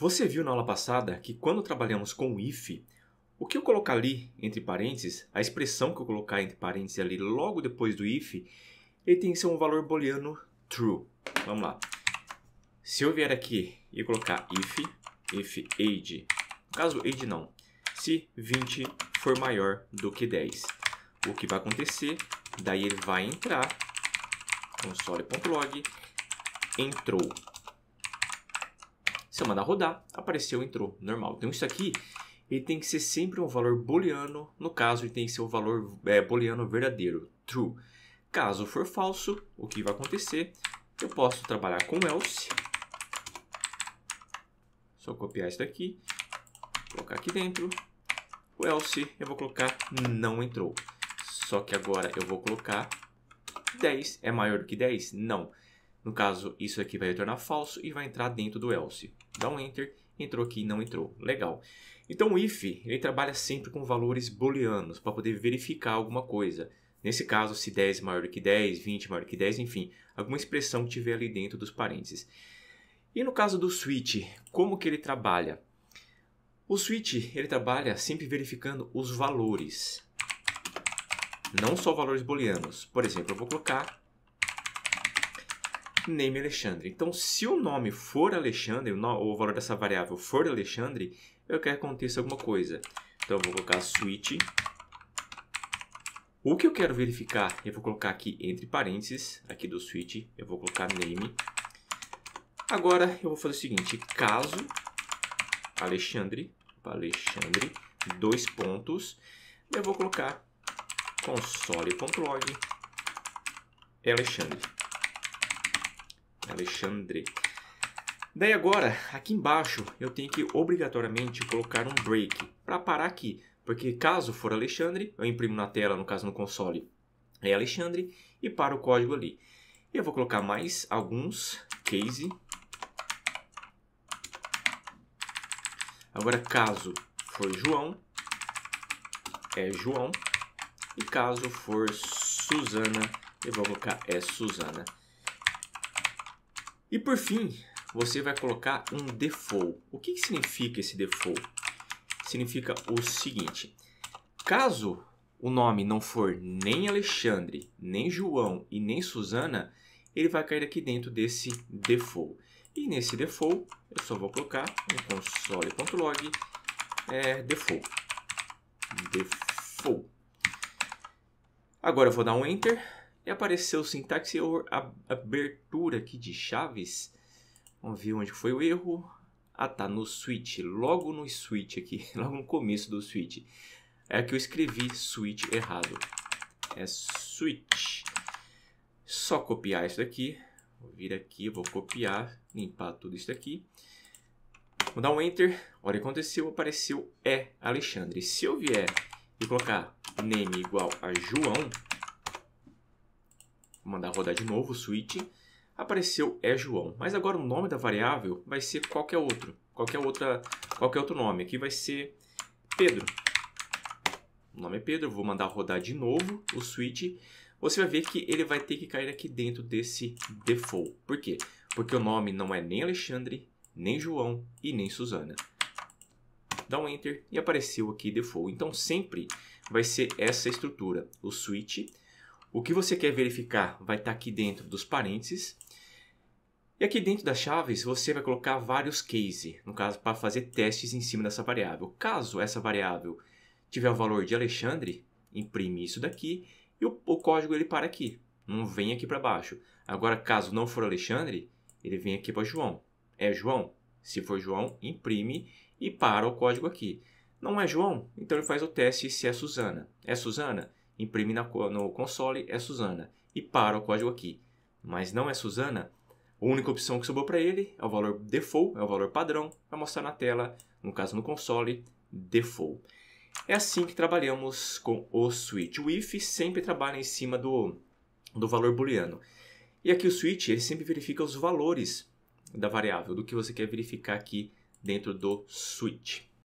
Você viu na aula passada que quando trabalhamos com o if, o que eu colocar ali entre parênteses, a expressão que eu colocar entre parênteses ali logo depois do if, ele tem que ser um valor booleano true. Vamos lá. Se eu vier aqui e colocar if, if age, no caso age não, se 20 for maior do que 10, o que vai acontecer? Daí ele vai entrar console.log entrou se eu mandar rodar, apareceu, entrou, normal. Então isso aqui ele tem que ser sempre um valor booleano, no caso ele tem que ser o um valor é, booleano verdadeiro, true. Caso for falso, o que vai acontecer? Eu posso trabalhar com else, só copiar isso daqui, colocar aqui dentro, o else eu vou colocar não entrou. Só que agora eu vou colocar 10, é maior do que 10? Não. No caso, isso aqui vai retornar falso e vai entrar dentro do else. Dá um enter, entrou aqui não entrou. Legal. Então o if ele trabalha sempre com valores booleanos para poder verificar alguma coisa. Nesse caso, se 10 maior que 10, 20 maior que 10, enfim, alguma expressão que tiver ali dentro dos parênteses. E no caso do switch, como que ele trabalha? O switch ele trabalha sempre verificando os valores, não só valores booleanos. Por exemplo, eu vou colocar name Alexandre. Então, se o nome for Alexandre, o valor dessa variável for Alexandre, eu quero que aconteça alguma coisa. Então, eu vou colocar switch. O que eu quero verificar, eu vou colocar aqui entre parênteses, aqui do switch, eu vou colocar name. Agora, eu vou fazer o seguinte, caso Alexandre, Alexandre, dois pontos, eu vou colocar console.log é Alexandre. Alexandre. Daí agora, aqui embaixo, eu tenho que obrigatoriamente colocar um break para parar aqui, porque caso for Alexandre, eu imprimo na tela, no caso no console, é Alexandre, e paro o código ali. Eu vou colocar mais alguns, case. Agora, caso for João, é João. E caso for Suzana, eu vou colocar é Suzana. E por fim, você vai colocar um default. O que, que significa esse default? Significa o seguinte: caso o nome não for nem Alexandre, nem João e nem Suzana, ele vai cair aqui dentro desse default. E nesse default, eu só vou colocar um console.log é, default. Default. Agora eu vou dar um enter e apareceu sintaxe error, abertura aqui de chaves. Vamos ver onde foi o erro. Ah, tá, no switch, logo no switch aqui, logo no começo do switch. É que eu escrevi switch errado. É switch. Só copiar isso daqui. Vou vir aqui, vou copiar, limpar tudo isso daqui. Vou dar um Enter. Olha o que aconteceu, apareceu é Alexandre. Se eu vier e colocar name igual a João, mandar rodar de novo o switch, apareceu é João. Mas agora o nome da variável vai ser qualquer outro, qualquer outra, qualquer outro nome. Aqui vai ser Pedro. O nome é Pedro, vou mandar rodar de novo o switch. Você vai ver que ele vai ter que cair aqui dentro desse default. Por quê? Porque o nome não é nem Alexandre, nem João e nem Suzana. Dá um Enter e apareceu aqui default. Então sempre vai ser essa estrutura. O switch o que você quer verificar vai estar tá aqui dentro dos parênteses. E aqui dentro das chaves, você vai colocar vários cases no caso, para fazer testes em cima dessa variável. Caso essa variável tiver o valor de Alexandre, imprime isso daqui e o, o código ele para aqui, não vem aqui para baixo. Agora, caso não for Alexandre, ele vem aqui para João. É João? Se for João, imprime e para o código aqui. Não é João? Então ele faz o teste se é Suzana. É Suzana? imprime na, no console é Suzana e para o código aqui. Mas não é Suzana, a única opção que sobrou para ele é o valor default, é o valor padrão, vai mostrar na tela, no caso no console, default. É assim que trabalhamos com o switch. O if sempre trabalha em cima do, do valor booleano. E aqui o switch ele sempre verifica os valores da variável, do que você quer verificar aqui dentro do switch.